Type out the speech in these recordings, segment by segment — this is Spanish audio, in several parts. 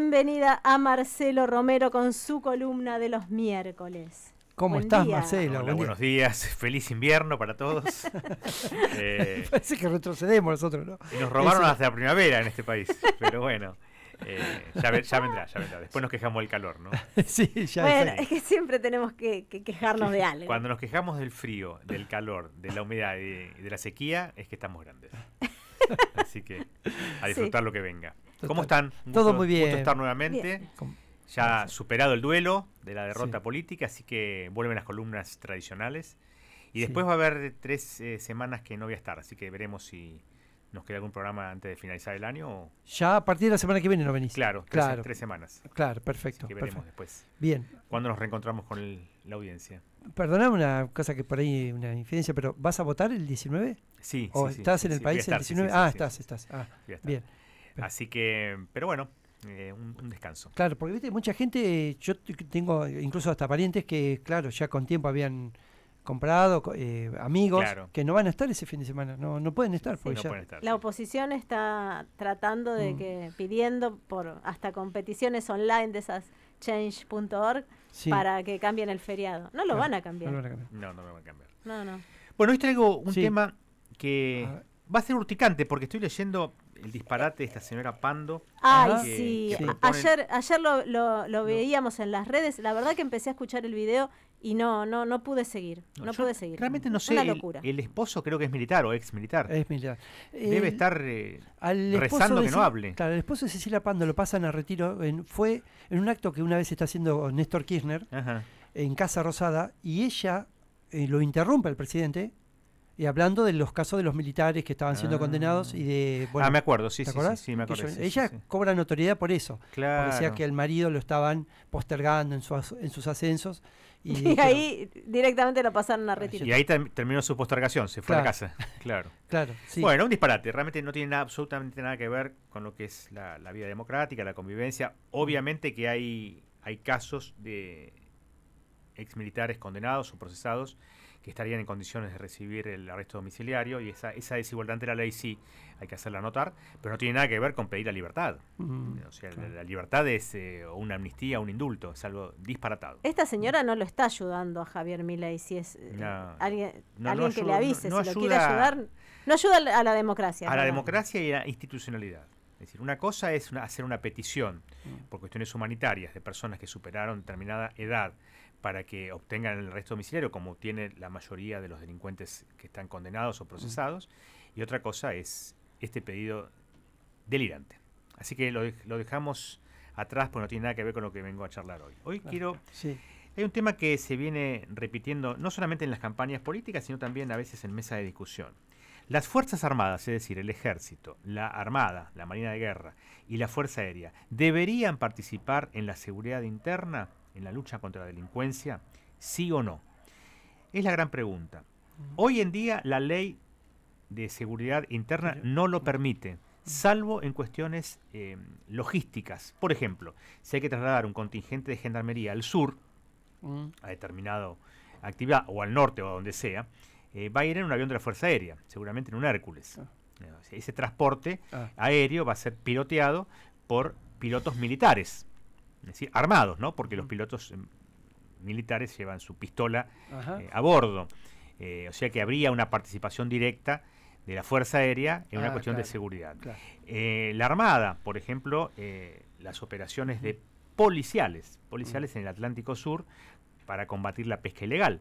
bienvenida a Marcelo Romero con su columna de los miércoles. ¿Cómo estás, Marcelo? buenos días. Feliz invierno para todos. Eh, Parece que retrocedemos nosotros, ¿no? nos robaron hasta la primavera en este país, pero bueno. Eh, ya, vendrá, ya vendrá. Después nos quejamos del calor, ¿no? sí, ya Bueno, es que siempre tenemos que, quejarnos de algo. Cuando nos quejamos del frío, del calor, de la humedad y de la sequía, es que estamos grandes. Así que a disfrutar lo que venga. ¿Cómo están? Todo muy bien. gusto estar nuevamente. Ya superado el duelo de la derrota política, así que vuelven las columnas tradicionales. Y después va a haber tres eh, semanas que no voy a estar, así que veremos si ¿Nos queda algún programa antes de finalizar el año? Ya a partir de la semana que viene no venís. Claro, tres, claro. tres semanas. Claro, perfecto. Que veremos después. Bien. ¿Cuándo nos reencontramos con la audiencia? Perdona una cosa que por ahí una infidencia, pero ¿vas a votar el 19? Sí. ¿O estás en el país el 19? ah, estás, estás. Ah, bien. Así que, pero bueno, eh, un, descanso. Claro, porque viste, mucha gente, yo tengo incluso hasta parientes que, claro, ya con tiempo habían comprado eh, amigos que no van a estar ese fin de semana, no, no pueden estar. la oposición está tratando de mm. que, pidiendo por hasta competiciones online de esas change.org para que cambien el feriado. No lo, van a cambiar. no lo van a cambiar. No, no lo van a cambiar. No, no. Bueno, hoy traigo un tema que va a ser urticante porque estoy leyendo el disparate de esta señora Pando. Ay, sí. ayer, ayer lo, veíamos en las redes. La verdad que empecé a escuchar el video y no, no, no pude seguir. No, pude seguir. Realmente no sé. locura. El, esposo creo que es militar o ex militar. Es militar. Debe estar eh, rezando que no hable. Claro, el esposo de Cecilia Pando lo pasan a retiro. fue en un acto que una vez está haciendo Néstor Kirchner en Casa Rosada y ella eh, lo interrumpe al presidente y hablando de los casos de los militares que estaban siendo condenados y de... ah, ah me acuerdo, sí, sí, sí, me acuerdo. ella cobra notoriedad por eso. Claro. Porque decía que el marido lo estaban postergando en, en sus ascensos. Y, ahí directamente lo pasaron a ah, retiro Y ahí terminó su postergación, se fue a casa. Claro. claro Bueno, un disparate. Realmente no tiene absolutamente nada que ver con lo que es la, la vida democrática, la convivencia. Obviamente que hay, hay casos de exmilitares condenados o procesados que estarían en condiciones de recibir el arresto domiciliario y esa, esa desigualdad ante la ley sí hay que hacerla notar, pero no tiene nada que ver con pedir la libertad. O sea, la, libertad es eh, una amnistía, un indulto, es algo disparatado. Esta señora no lo está ayudando a Javier Milei, si es eh, alguien, que le avise, si lo quiere ayudar, no ayuda a la democracia. A la democracia y a la institucionalidad. Es decir, una cosa es hacer una petición mm. por cuestiones humanitarias de personas que superaron determinada edad para que obtengan el resto domiciliario, como tiene la mayoría de los delincuentes que están condenados o procesados. Y otra cosa es este pedido delirante. Así que lo, dejamos atrás, porque no tiene nada que ver con lo que vengo a charlar hoy. Hoy quiero... Hay un tema que se viene repitiendo no solamente en las campañas políticas, sino también a veces en mesa de discusión. Las Fuerzas Armadas, es decir, el Ejército, la Armada, la Marina de Guerra y la Fuerza Aérea, ¿deberían participar en la seguridad interna? en la lucha contra la delincuencia? ¿Sí o no? Es la gran pregunta. Hoy en día la ley de seguridad interna no lo permite, salvo en cuestiones eh, logísticas. Por ejemplo, si hay que trasladar un contingente de gendarmería al sur, mm. a determinado actividad, o al norte o a donde sea, eh, va a ir en un avión de la Fuerza Aérea, seguramente en un Hércules. Ah. Eh, ese transporte ah. aéreo va a ser piloteado por pilotos militares es decir, armados, ¿no? Porque los mm. pilotos eh, militares llevan su pistola eh, a bordo. Eh, o sea que habría una participación directa de la Fuerza Aérea en una ah, cuestión de seguridad. la Armada, por ejemplo, las operaciones de policiales, policiales mm. en el Atlántico Sur para combatir la pesca ilegal.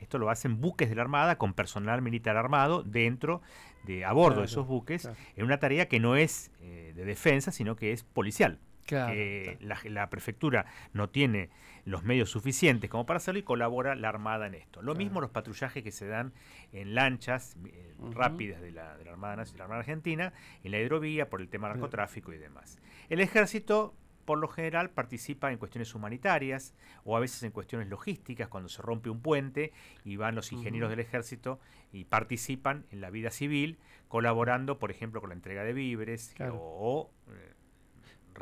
Esto lo hacen buques de la Armada con personal militar armado dentro de a bordo de esos buques en una tarea que no es de defensa, sino que es policial. La, prefectura no tiene los medios suficientes como para hacerlo y colabora la Armada en esto. Lo mismo los patrullajes que se dan en lanchas eh, rápidas de la, Armada, la Armada Argentina, en la hidrovía, por el tema narcotráfico y demás. El ejército por lo general participa en cuestiones humanitarias o a veces en cuestiones logísticas, cuando se rompe un puente y van los ingenieros del ejército y participan en la vida civil, colaborando, por ejemplo, con la entrega de víveres o, eh,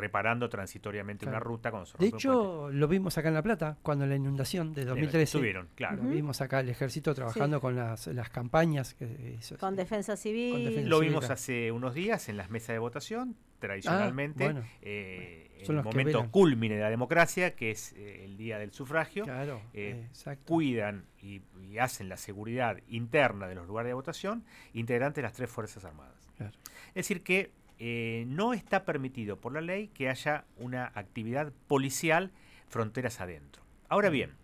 reparando transitoriamente una ruta. con de hecho, lo vimos acá en La Plata, cuando la inundación de 2013. Subieron, claro. Lo vimos acá el ejército trabajando con las, campañas. con, este, defensa civil. lo vimos hace unos días en las mesas de votación, tradicionalmente, ah, eh, el momento culmine de la democracia, que es eh, el día del sufragio, claro, eh, cuidan y, hacen la seguridad interna de los lugares de votación integrantes de las tres Fuerzas Armadas. Es decir, que eh, no está permitido por la ley que haya una actividad policial fronteras adentro. Ahora bien,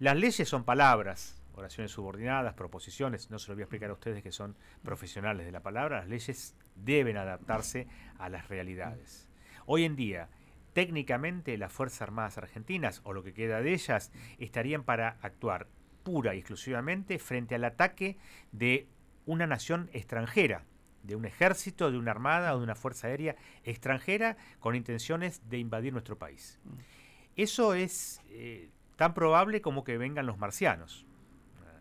las leyes son palabras, oraciones subordinadas, proposiciones, no se lo voy a explicar a ustedes que son profesionales de la palabra, las leyes deben adaptarse a las realidades. Hoy en día, técnicamente las Fuerzas Armadas Argentinas, o lo que queda de ellas, estarían para actuar pura y exclusivamente frente al ataque de una nación extranjera, de un ejército, de una armada o de una fuerza aérea extranjera con intenciones de invadir nuestro país. Mm. Eso es eh, tan probable como que vengan los marcianos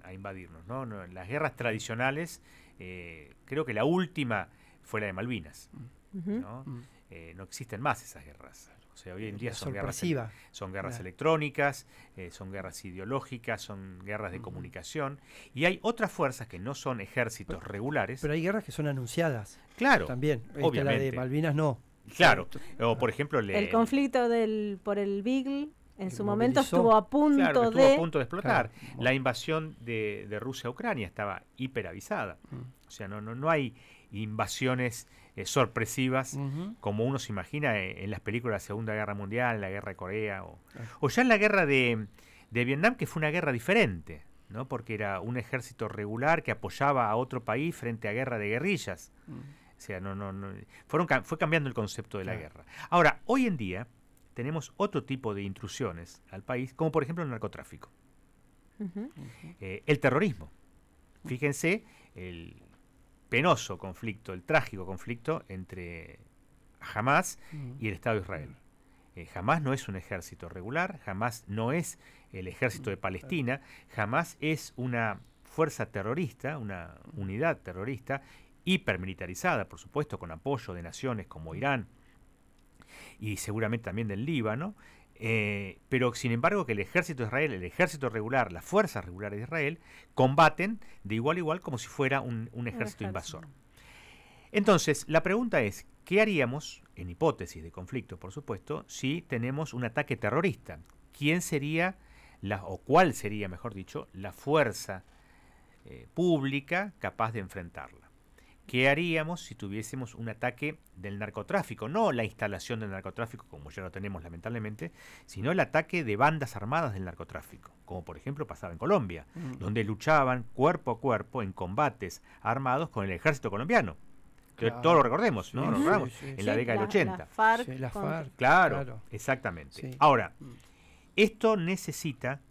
a, invadirnos. ¿no? en las guerras tradicionales, eh, creo que la última fue la de Malvinas. Mm. Mm. Eh, ¿no? existen más esas guerras. O sea, hoy en día son guerras, son guerras electrónicas, eh, son guerras ideológicas, son guerras de comunicación. Y hay otras fuerzas que no son ejércitos regulares. Pero hay guerras que son anunciadas. Claro. También. Obviamente. la de Malvinas no. Claro. O por ejemplo. el conflicto del, por el Beagle. En su momento estuvo a punto claro, estuvo de... a punto de explotar. La invasión de, Rusia a Ucrania estaba hiperavisada. Mm. O sea, no, no hay invasiones eh, sorpresivas, como uno se imagina eh, en las películas de la Segunda Guerra Mundial, la Guerra de Corea, o, ya en la guerra de, Vietnam, que fue una guerra diferente, ¿no? porque era un ejército regular que apoyaba a otro país frente a guerra de guerrillas. O sea, no, no, Fueron, fue cambiando el concepto de la guerra. Ahora, hoy en día tenemos otro tipo de intrusiones al país, como por ejemplo el narcotráfico. Eh, el terrorismo. Fíjense, el, penoso conflicto, el trágico conflicto entre Hamas y el Estado de Israel. Eh, Hamas no es un ejército regular, jamás no es el ejército de Palestina, jamás es una fuerza terrorista, una unidad terrorista hipermilitarizada, por supuesto, con apoyo de naciones como Irán y seguramente también del Líbano, eh, pero sin embargo que el ejército de Israel, el ejército regular, las fuerzas regulares de Israel, combaten de igual a igual como si fuera un, ejército invasor. Entonces, la pregunta es, ¿qué haríamos, en hipótesis de conflicto, por supuesto, si tenemos un ataque terrorista? ¿Quién sería, la, o cuál sería, mejor dicho, la fuerza eh, pública capaz de enfrentarla? ¿Qué haríamos si tuviésemos un ataque del narcotráfico? No la instalación del narcotráfico, como ya lo tenemos lamentablemente, sino el ataque de bandas armadas del narcotráfico, como por ejemplo pasaba en Colombia, mm. donde luchaban cuerpo a cuerpo en combates armados con el ejército colombiano. Todo lo recordemos, ¿no? en la década del 80. La FARC, claro, exactamente. Ahora, mm. esto necesita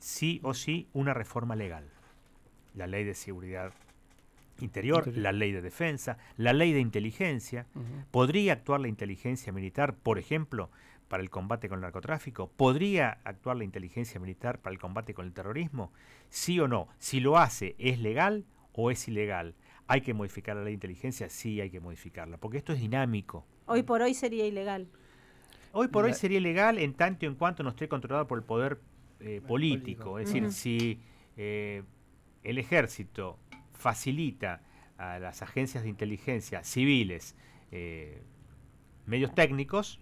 sí o sí una reforma legal. La ley de seguridad Interior, la ley de defensa, la ley de inteligencia. ¿Podría actuar la inteligencia militar, por ejemplo, para el combate con el narcotráfico? ¿Podría actuar la inteligencia militar para el combate con el terrorismo? Sí o no. Si lo hace, ¿es legal o es ilegal? ¿Hay que modificar la ley de inteligencia? Sí, hay que modificarla, porque esto es dinámico. Hoy por hoy sería ilegal. Hoy por hoy sería ilegal en tanto y en cuanto no esté controlado por el poder eh, político. Es decir, si eh, el ejército facilita a las agencias de inteligencia civiles eh, medios técnicos,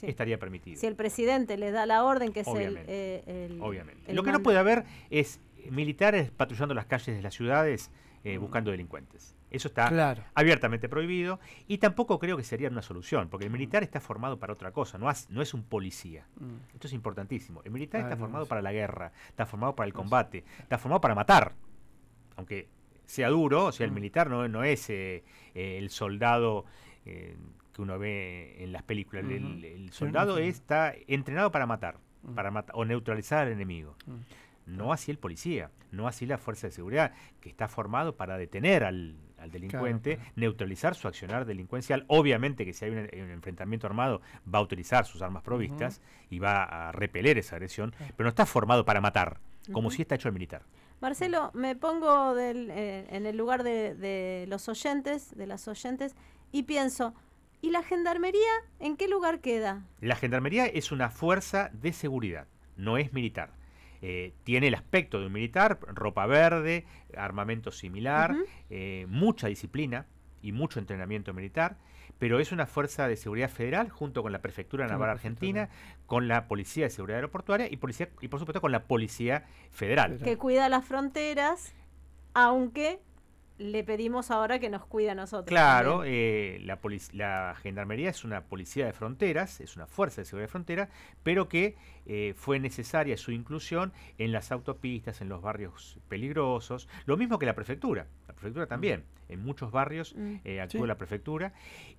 estaría permitido. Si el presidente le da la orden, que es eh, Obviamente. el, Obviamente. Lo que no puede haber es militares patrullando las calles de las ciudades eh, mm. buscando delincuentes. Eso está abiertamente prohibido y tampoco creo que sería una solución, porque el mm. militar está formado para otra cosa, no, no es un policía. Mm. Esto es importantísimo. El militar está formado para la guerra, está formado para el combate, está formado para matar, aunque sea duro, o sea, el mm. militar no, no es eh, eh, el soldado eh, que uno ve en las películas. el, soldado está entrenado para matar, mm. para o neutralizar al enemigo. Mm. No así el policía, no así la fuerza de seguridad, que está formado para detener al, delincuente, neutralizar su accionar delincuencial. Obviamente que si hay un, enfrentamiento armado va a utilizar sus armas provistas y va a repeler esa agresión, pero no está formado para matar, como si está hecho el militar. Marcelo, me pongo eh, en el lugar de, los oyentes, de las oyentes, y pienso, ¿y la gendarmería en qué lugar queda? La gendarmería es una fuerza de seguridad, no es militar. Eh, tiene el aspecto de un militar, ropa verde, armamento similar, eh, mucha disciplina y mucho entrenamiento militar pero es una fuerza de seguridad federal junto con la Prefectura naval Argentina, con la Policía de Seguridad Aeroportuaria y, policía, y por supuesto con la Policía Federal. Que cuida las fronteras, aunque le pedimos ahora que nos cuida a nosotros. Claro, eh, la, la, Gendarmería es una policía de fronteras, es una fuerza de seguridad de frontera, pero que eh, fue necesaria su inclusión en las autopistas, en los barrios peligrosos, lo mismo que la prefectura, la prefectura también, mm. en muchos barrios mm. eh, actúa la prefectura,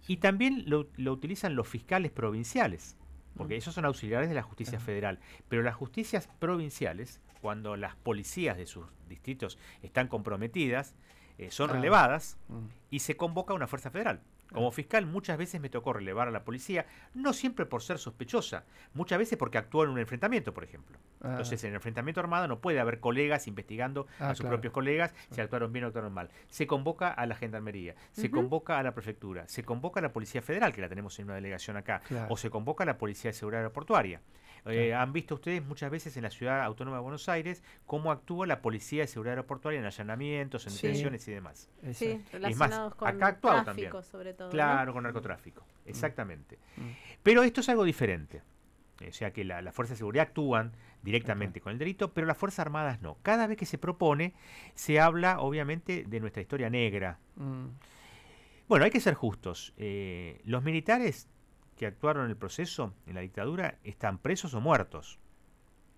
y también lo, lo utilizan los fiscales provinciales, porque mm. esos son auxiliares de la justicia ah. federal, pero las justicias provinciales, cuando las policías de sus distritos están comprometidas, eh, son ah. relevadas mm. y se convoca a una fuerza federal. Como ah. fiscal muchas veces me tocó relevar a la policía, no siempre por ser sospechosa, muchas veces porque actuó en un enfrentamiento, por ejemplo. Ah. Entonces, en el enfrentamiento armado no puede haber colegas investigando a sus propios colegas si actuaron bien o actuaron mal. Se convoca a la gendarmería, se convoca a la prefectura, se convoca a la Policía Federal, que la tenemos en una delegación acá, o se convoca a la Policía de Seguridad Aeroportuaria. Eh, han visto ustedes muchas veces en la ciudad autónoma de Buenos Aires cómo actúa la policía de seguridad aeroportuaria en allanamientos, en detenciones y demás. Sí, relacionados con acá tráfico, también. sobre todo. Claro, con mm. narcotráfico, mm. exactamente. Mm. Pero esto es algo diferente. O sea que las fuerzas de seguridad actúan directamente con el delito, pero las Fuerzas Armadas no. Cada vez que se propone, se habla obviamente de nuestra historia negra. Bueno, hay que ser justos. Eh, los militares que actuaron en el proceso, en la dictadura, están presos o muertos.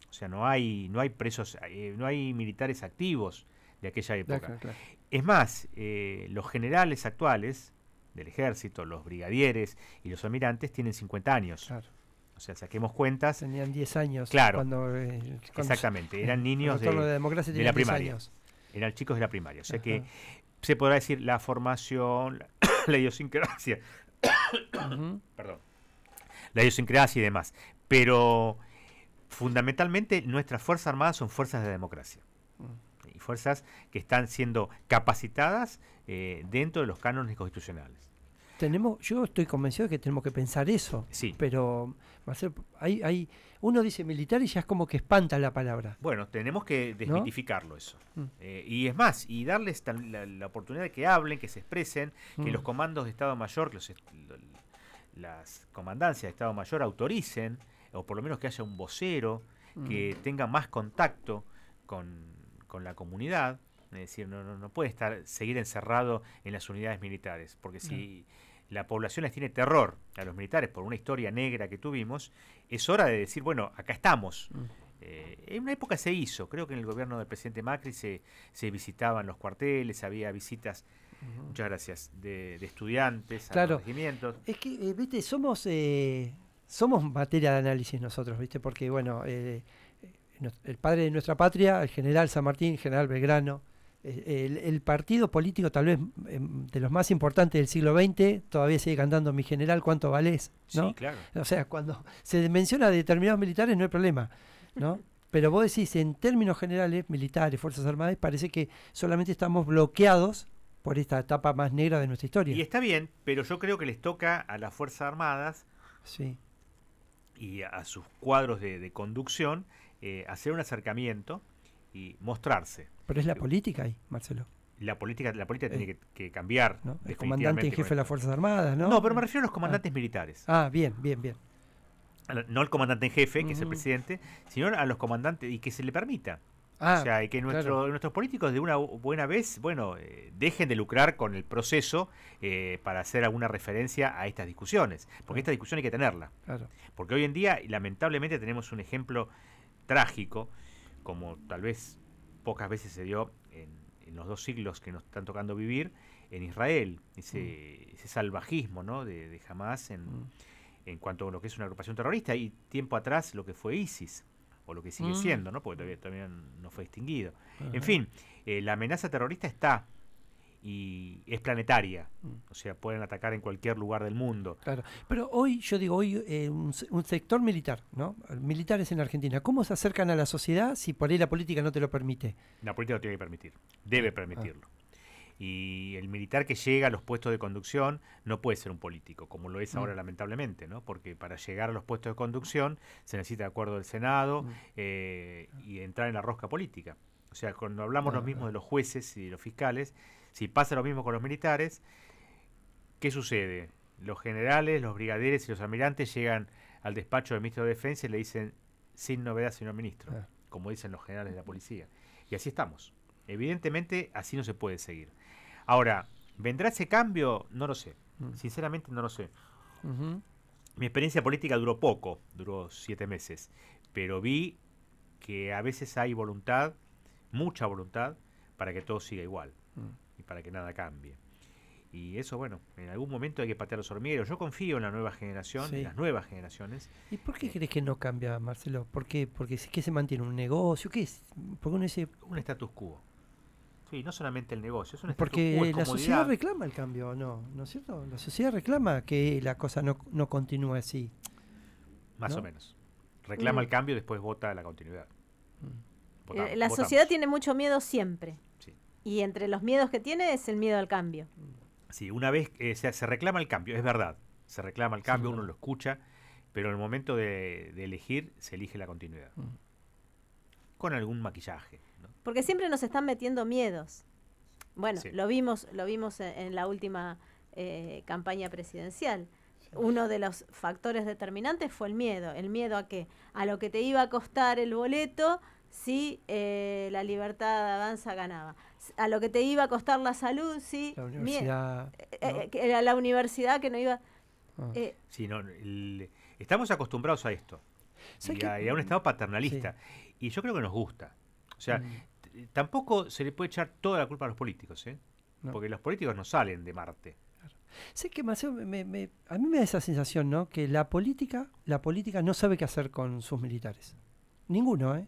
O sea, no hay, no hay presos, eh, no hay militares activos de aquella época. Es más, eh, los generales actuales del ejército, los brigadieres y los almirantes tienen 50 años. O sea, saquemos cuentas. Tenían 10 años. Eh, cuando, exactamente, eran niños de, la primaria. Eran chicos de la primaria. O sea que se podrá decir la formación, la, idiosincrasia. Perdón la idiosincrasia y demás. Pero fundamentalmente nuestras Fuerzas Armadas son fuerzas de democracia. Mm. Y fuerzas que están siendo capacitadas eh, dentro de los cánones constitucionales. Tenemos, yo estoy convencido de que tenemos que pensar eso. Sí. Pero, ser, hay, hay, uno dice militar y ya es como que espanta la palabra. Bueno, tenemos que desmitificarlo eso. Mm. Eh, y es más, y darles la, oportunidad de que hablen, que se expresen, que mm. los comandos de Estado Mayor, los, las comandancias de Estado Mayor autoricen, o por lo menos que haya un vocero, que mm. tenga más contacto con, la comunidad. Es decir, no, no, puede estar, seguir encerrado en las unidades militares, porque si la población les tiene terror a los militares por una historia negra que tuvimos, es hora de decir, bueno, acá estamos. Mm. Eh, en una época se hizo, creo que en el gobierno del presidente Macri se, se visitaban los cuarteles, había visitas muchas gracias, de, de estudiantes, Es que, eh, viste, somos, eh, somos materia de análisis nosotros, viste, porque, bueno, eh, el padre de nuestra patria, el general San Martín, el general Belgrano, el, partido político tal vez em, de los más importantes del siglo XX, todavía sigue cantando mi general, ¿cuánto valés? ¿no? claro. O sea, cuando se menciona determinados militares no hay problema, ¿no? Pero vos decís, en términos generales, militares, Fuerzas Armadas, parece que solamente estamos bloqueados por esta etapa más negra de nuestra historia. Y está bien, pero yo creo que les toca a las Fuerzas Armadas y a, sus cuadros de, conducción eh, hacer un acercamiento y mostrarse. Pero es la política ahí, Marcelo. La política, la política eh, tiene que, cambiar. ¿no? El comandante en jefe de las Fuerzas Armadas, ¿no? No, pero me refiero a los ah. comandantes militares. Ah, bien, bien, bien. No al comandante en jefe, que es el mm. presidente, sino a los comandantes, y que se le permita Ah, o sea, que nuestro, nuestros políticos de una buena vez, bueno, eh, dejen de lucrar con el proceso eh, para hacer alguna referencia a estas discusiones, porque esta discusión hay que tenerla. Porque hoy en día, lamentablemente, tenemos un ejemplo trágico, como tal vez pocas veces se dio en, los dos siglos que nos están tocando vivir, en Israel, ese, mm. salvajismo de, jamás Hamas en, mm. en cuanto a lo que es una agrupación terrorista y tiempo atrás lo que fue ISIS o lo que sigue mm. siendo, ¿no? Porque también no fue extinguido. En ah. fin, eh, la amenaza terrorista está y es planetaria, mm. o sea, pueden atacar en cualquier lugar del mundo. Claro, pero hoy, yo digo, hoy eh, un, sector militar, ¿no? Militares en Argentina, ¿cómo se acercan a la sociedad si por ahí la política no te lo permite? La política lo tiene que permitir, debe ah. permitirlo y el militar que llega a los puestos de conducción no puede ser un político, como lo es mm. ahora lamentablemente, ¿no? Porque para llegar a los puestos de conducción se necesita de acuerdo del Senado mm. eh, y entrar en la rosca política. O sea, cuando hablamos los mismos de los jueces y de los fiscales, si pasa lo mismo con los militares, ¿qué sucede? Los generales, los brigadieres y los almirantes llegan al despacho del ministro de Defensa y le dicen, sin novedad, señor ministro, como dicen los generales de la policía. Y así estamos. Evidentemente, así no se puede seguir. Ahora, ¿vendrá ese cambio? No lo sé. Mm. Sinceramente no lo sé. Mi experiencia política duró poco, duró siete meses, pero vi que a veces hay voluntad, mucha voluntad, para que todo siga igual mm. y para que nada cambie. Y eso, bueno, en algún momento hay que patear los hormigueros. Yo confío en la nueva generación, en las nuevas generaciones. ¿Y por qué eh. crees que no cambia, Marcelo? ¿Por qué? Porque es que se mantiene un negocio, ¿qué es? Un status quo. Sí, no solamente el negocio, es un Porque la sociedad reclama el cambio, ¿no? ¿No es cierto? La sociedad reclama que la cosa no, continúe así. Más o menos. Reclama mm. el cambio y después vota la continuidad. Mm. Eh, la sociedad tiene mucho miedo siempre. Y entre los miedos que tiene es el miedo al cambio. Mm. Sí, una vez eh, se, se, reclama el cambio, es verdad. Se reclama el cambio, uno lo escucha, pero en el momento de, elegir se elige la continuidad. Con algún maquillaje porque siempre nos están metiendo miedos. Bueno, lo vimos, lo vimos en, la última eh, campaña presidencial. Uno de los factores determinantes fue el miedo. ¿El miedo a qué? A lo que te iba a costar el boleto si eh, la libertad avanza ganaba. A lo que te iba a costar la salud sí La universidad... Eh, era la universidad que no iba... Ah. estamos acostumbrados a esto. Y a, un estado paternalista. Y yo creo que nos gusta. O sea, mm tampoco se le puede echar toda la culpa a los políticos, ¿eh? porque los políticos no salen de Marte. Sé que me, a mí me da esa sensación, ¿no? Que la política, la política no sabe qué hacer con sus militares. Ninguno, ¿eh?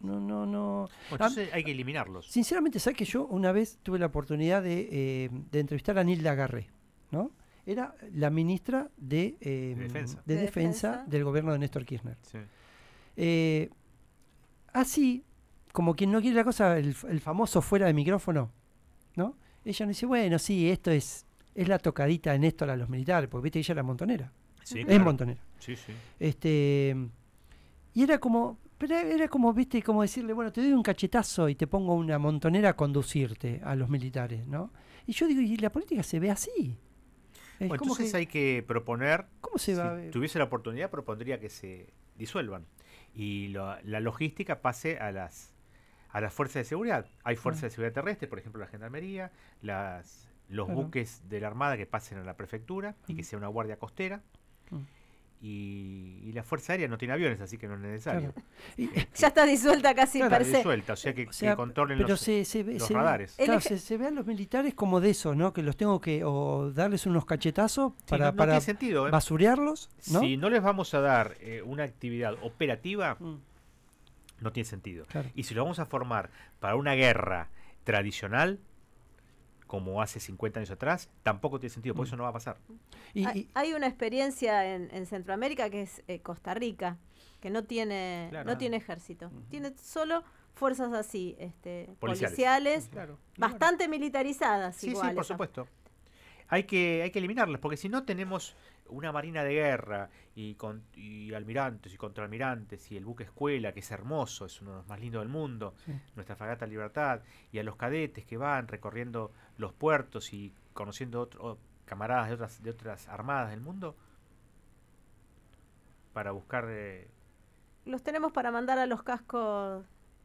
No, no, no. Entonces hay que eliminarlos. Sinceramente, ¿sabes que yo una vez tuve la oportunidad de, eh, entrevistar a Nilda Garré, ¿no? Era la ministra de, eh, defensa. de, defensa. del gobierno de Néstor Kirchner. Eh, así, como quien no quiere la cosa, el, famoso fuera de micrófono, ¿no? Ella nos dice, bueno, sí, esto es, es la tocadita en esto a los militares, porque viste, ella era montonera. es montonera. Sí, sí. Este, y era como, pero era como, viste, como decirle, bueno, te doy un cachetazo y te pongo una montonera a conducirte a los militares, ¿no? Y yo digo, y la política se ve así. Es hay que proponer, ¿cómo se va si a ver? tuviese la oportunidad propondría que se disuelvan y la logística pase a las a las fuerzas de seguridad. Hay ah. fuerzas de seguridad terrestre, por ejemplo, la Gendarmería, las, los buques de la Armada que pasen a la prefectura y que sea una guardia costera. Mm. Y, la Fuerza Aérea no tiene aviones, así que no es necesario. Este, ya está disuelta casi parece. disuelta, o sea que, controlen los, se, los radares. se, ve los militares como de eso, ¿no? Que los tengo que darles unos cachetazos para, ¿eh? basurearlos. Si no les vamos a dar eh, una actividad operativa... Mm. No tiene sentido. Y si lo vamos a formar para una guerra tradicional, como hace 50 años atrás, tampoco tiene sentido, por mm. eso no va a pasar. Y, hay, una experiencia en, Centroamérica que es eh, Costa Rica, que no tiene, no tiene ejército, tiene solo fuerzas así, este, policiales, bastante militarizadas. Sí, sí, por supuesto hay que, hay que eliminarlas, porque si no tenemos una marina de guerra y, con, y almirantes y contraalmirantes y el buque escuela, que es hermoso, es uno de los más lindos del mundo, nuestra fragata Libertad, y a los cadetes que van recorriendo los puertos y conociendo otros camaradas de otras, de otras armadas del mundo, para buscar... Eh, los tenemos para mandar a los cascos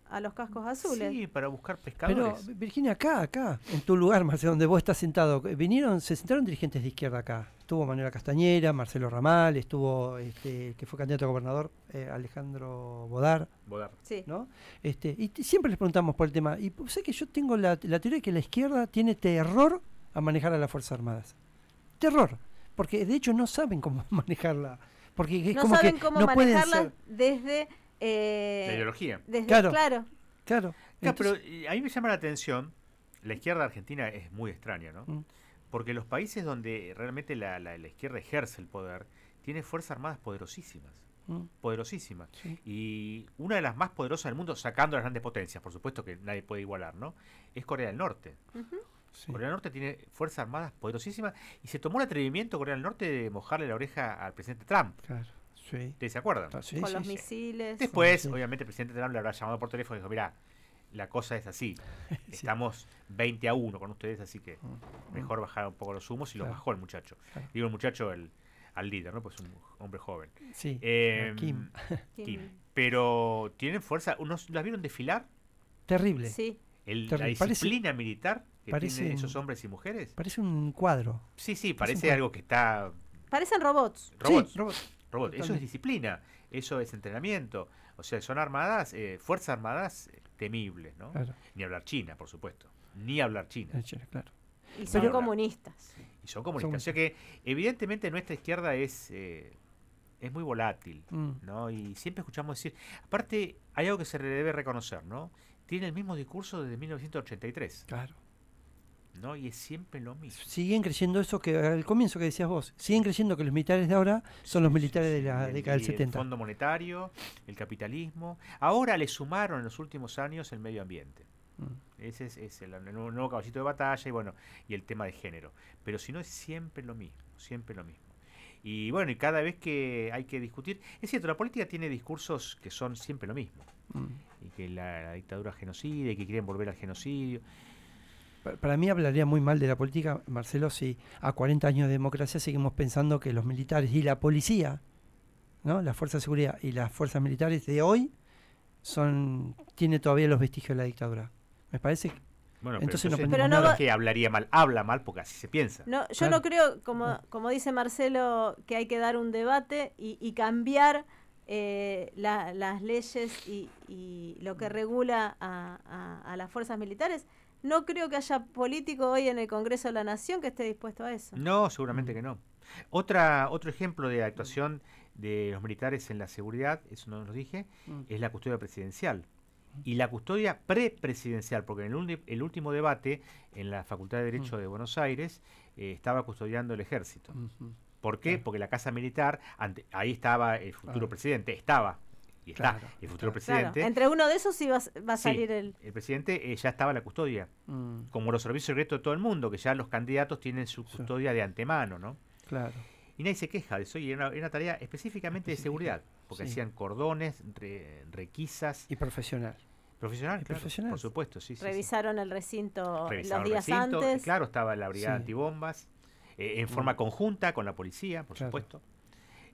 a los cascos mm, azules. Sí, para buscar pescadores. Pero, Virginia, acá, acá, en tu lugar, Marcelo, donde vos estás sentado, vinieron, se sentaron dirigentes de izquierda acá. Estuvo Manuela Castañera, Marcelo Ramal, estuvo este, que fue candidato a gobernador, eh, Alejandro Bodar. Bodar. Sí. ¿no? Este, y siempre les preguntamos por el tema. Y sé que yo tengo la, teoría de que la izquierda tiene terror a manejar a las Fuerzas Armadas. Terror. Porque de hecho no saben cómo manejarla. Porque no saben cómo no manejarla desde eh, la ideología. claro. Claro. claro. pero eh, me llama la atención, la izquierda argentina es muy extraña, ¿no? Mm. Porque los países donde realmente la, la, izquierda ejerce el poder, tiene fuerzas armadas poderosísimas. Mm. Poderosísimas. Y una de las más poderosas del mundo, sacando las grandes potencias, por supuesto que nadie puede igualar, ¿no? Es Corea del Norte. Corea del Norte tiene fuerzas armadas poderosísimas y se tomó el atrevimiento Corea del Norte de mojarle la oreja al presidente Trump. Claro Sí. se acuerdan? Ah, con los misiles. Después, obviamente, el presidente Trump le habrá llamado por teléfono y dijo, mira, la cosa es así. Estamos 20 a 1 con ustedes, así que mm, mm. mejor bajar un poco los humos y lo bajó el muchacho. Digo el muchacho el, al líder, ¿no? Pues un hombre joven. Sí. Em, Kim. Kim. Pero tienen fuerza. ¿Unos, ¿Las vieron desfilar? Terrible. Sí. El, La disciplina militar que tienen esos hombres y mujeres. Parece un cuadro. Sí, sí, parece, algo que está... Parecen robots. Robots. robots robot. Eso es disciplina, eso es entrenamiento. O sea, son armadas, eh, fuerzas armadas eh, temibles, ¿no? Ni hablar China, por supuesto. Ni hablar China. claro. Y son comunistas. Y son comunistas. O sea que, evidentemente, nuestra izquierda es, eh, es muy volátil, mm. ¿no? Y siempre escuchamos decir. Aparte, hay algo que se debe reconocer, ¿no? Tiene el mismo discurso desde 1983. Claro. ¿no? Y es siempre lo mismo. Siguen creyendo eso que al comienzo que decías vos, siguen creyendo que los militares de ahora son los militares de la década del 70. El Fondo Monetario, el capitalismo. Ahora le sumaron en los últimos años el medio ambiente. Mm. Ese es, el, nuevo caballito de batalla y bueno, y el tema de género. Pero si no es siempre lo mismo, siempre lo mismo. Y bueno, y cada vez que hay que discutir, es cierto, la política tiene discursos que son siempre lo mismo. Mm. Y que la dictadura genocida y que quieren volver al genocidio para mí hablaría muy mal de la política, Marcelo, si a 40 años de democracia seguimos pensando que los militares y la policía, ¿no? las fuerzas de seguridad y las fuerzas militares de hoy son tiene todavía los vestigios de la dictadura. Me parece bueno, entonces, no, que hablaría mal, habla mal porque así se piensa. No, yo no creo, como, dice Marcelo, que hay que dar un debate y, cambiar eh, las leyes y, lo que regula a las fuerzas militares no creo que haya político hoy en el Congreso de la Nación que esté dispuesto a eso. No, seguramente mm. que no. Otra, otro ejemplo de actuación de los militares en la seguridad, eso no lo dije, mm. es la custodia presidencial y la custodia prepresidencial, porque en el, último debate en la Facultad de Derecho mm. de Buenos Aires eh, estaba custodiando el ejército. ¿Por qué? Porque la Casa Militar, ahí estaba el futuro presidente, estaba y está el futuro presidente. Entre uno de esos sí va, a salir el... El presidente eh, ya estaba la custodia, mm. como los servicios secretos de todo el mundo, que ya los candidatos tienen su custodia de antemano, ¿no? Claro. Y nadie se queja de eso, y era una, tarea específicamente de seguridad, porque hacían cordones, requisas. Y profesional. Profesional, por supuesto, sí. Revisaron el recinto los días antes. Eh, claro, estaba la brigada de antibombas, eh, en mm. forma conjunta con la policía, por supuesto.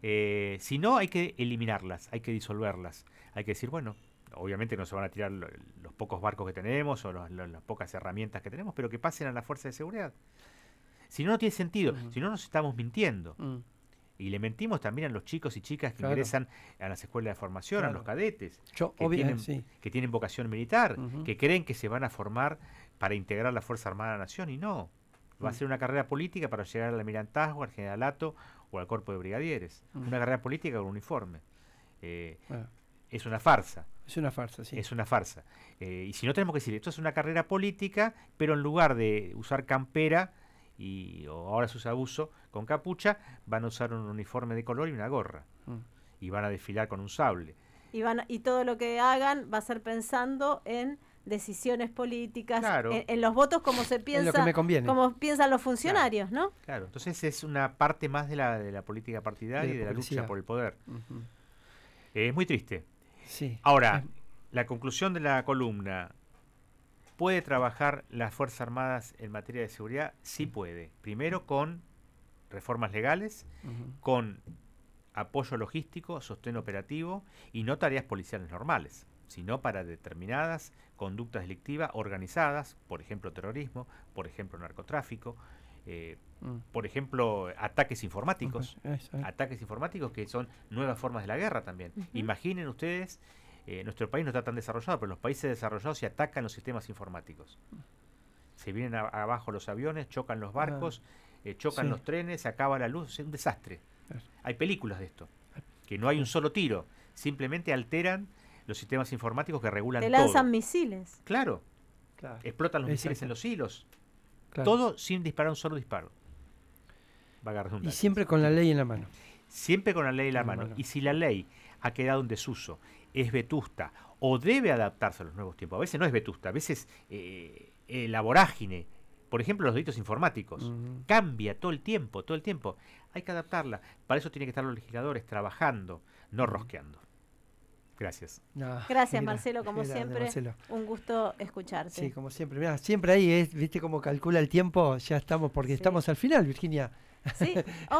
Eh, si no, hay que eliminarlas, hay que disolverlas. Hay que decir, bueno, obviamente no se van a tirar los, pocos barcos que tenemos o las pocas herramientas que tenemos, pero que pasen a la fuerza de seguridad. Si no, no tiene sentido. Si no, nos estamos mintiendo. Mm. Y le mentimos también a los chicos y chicas que ingresan a las escuelas de formación, a los cadetes, que, tienen, que, tienen, vocación militar, que creen que se van a formar para integrar la Fuerza Armada de la Nación y no. Va a mm. ser una carrera política para llegar al almirantazgo, al generalato o al cuerpo de brigadieres. Una carrera política con uniforme. Eh, es una farsa. Es una farsa, sí. Es una farsa. Eh, y si no tenemos que decir, esto es una carrera política, pero en lugar de usar campera, y o ahora se usa abuso, con capucha, van a usar un uniforme de color y una gorra. Mm. Y van a desfilar con un sable. Y, van y todo lo que hagan va a ser pensando en decisiones políticas, en, los votos como se piensa, como piensan los funcionarios, ¿no? entonces es una parte más de la, de la política partidaria y de la lucha por el poder. Eh, es muy triste. Ahora, la conclusión de la columna, ¿puede trabajar las Fuerzas Armadas en materia de seguridad? Sí puede. Primero con reformas legales, con apoyo logístico, sostén operativo y no tareas policiales normales, sino para determinadas conductas delictivas organizadas, por ejemplo terrorismo, por ejemplo narcotráfico, eh, mm. por ejemplo ataques informáticos, ataques informáticos que son nuevas formas de la guerra también. Imaginen ustedes, eh, nuestro país no está tan desarrollado, pero los países desarrollados se atacan los sistemas informáticos. Se vienen abajo los aviones, chocan los barcos, eh, chocan los trenes, se acaba la luz, es un desastre. Hay películas de esto, que no hay un solo tiro, simplemente alteran los sistemas informáticos que regulan todo. Te lanzan misiles. Claro. Explotan los misiles en los hilos. Todo sin disparar un solo disparo. y siempre con la ley en la mano. Siempre con la ley en la, mano. Y si la ley ha quedado en desuso, es vetusta o debe adaptarse a los nuevos tiempos, a veces no es vetusta, a veces eh, eh, la vorágine, por ejemplo los delitos informáticos, cambia todo el tiempo, todo el tiempo. Hay que adaptarla. Para eso tienen que estar los legisladores trabajando, no rosqueando. Gracias. Gracias, Marcelo, como siempre. Un gusto escucharte. Sí, como siempre. mira siempre ahí, ¿viste cómo calcula el tiempo? Ya estamos, porque estamos al final, Virginia. Sí,